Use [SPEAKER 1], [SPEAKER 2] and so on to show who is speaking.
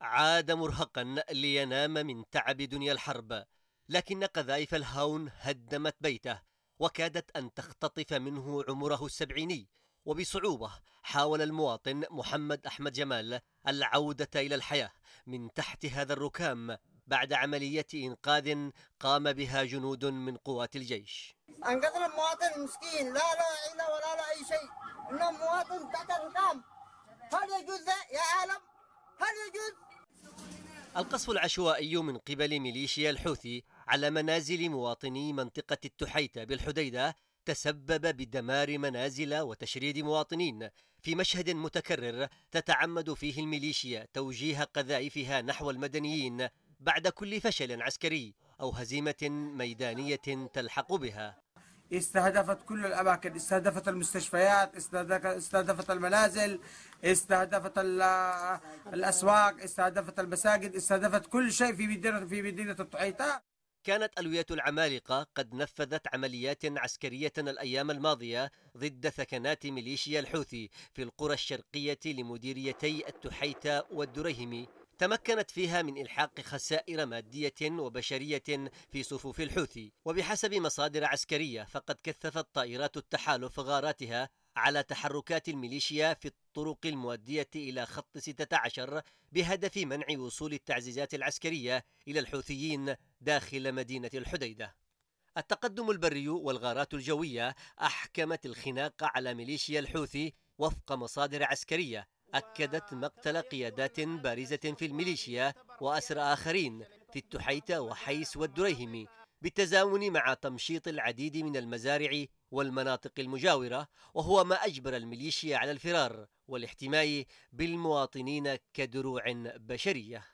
[SPEAKER 1] عاد مرهقا لينام من تعب دنيا الحرب لكن قذائف الهاون هدمت بيته وكادت أن تختطف منه عمره السبعيني وبصعوبة حاول المواطن محمد أحمد جمال العودة إلى الحياة من تحت هذا الركام بعد عملية إنقاذ قام بها جنود من قوات الجيش
[SPEAKER 2] أنقذنا المواطن المسكين لا لا عيلة ولا لا أي شيء إنه مواطن تحت الرقام هل يجوز ذا يا عالم هل يجوز
[SPEAKER 1] القصف العشوائي من قبل ميليشيا الحوثي على منازل مواطني منطقة التحيتة بالحديدة تسبب بدمار منازل وتشريد مواطنين في مشهد متكرر تتعمد فيه الميليشيا توجيه قذائفها نحو المدنيين بعد كل فشل عسكري أو هزيمة ميدانية تلحق بها
[SPEAKER 3] استهدفت كل الأماكن استهدفت المستشفيات استهدفت المنازل استهدفت الأسواق استهدفت المساجد استهدفت كل شيء في مدينة, في مدينة الطحيطة
[SPEAKER 1] كانت ألوية العمالقة قد نفذت عمليات عسكرية الأيام الماضية ضد ثكنات ميليشيا الحوثي في القرى الشرقية لمديريتي التحيتة والدريهمي تمكنت فيها من إلحاق خسائر مادية وبشرية في صفوف الحوثي وبحسب مصادر عسكرية فقد كثفت طائرات التحالف غاراتها على تحركات الميليشيا في الطرق المؤدية إلى خط 16 بهدف منع وصول التعزيزات العسكرية إلى الحوثيين داخل مدينة الحديدة التقدم البري والغارات الجوية أحكمت الخناق على ميليشيا الحوثي وفق مصادر عسكرية أكدت مقتل قيادات بارزة في الميليشيا وأسر آخرين في التحيتة وحيس والدريهمي بالتزامن مع تمشيط العديد من المزارع والمناطق المجاورة وهو ما أجبر الميليشيا على الفرار والاحتماء بالمواطنين كدروع بشريه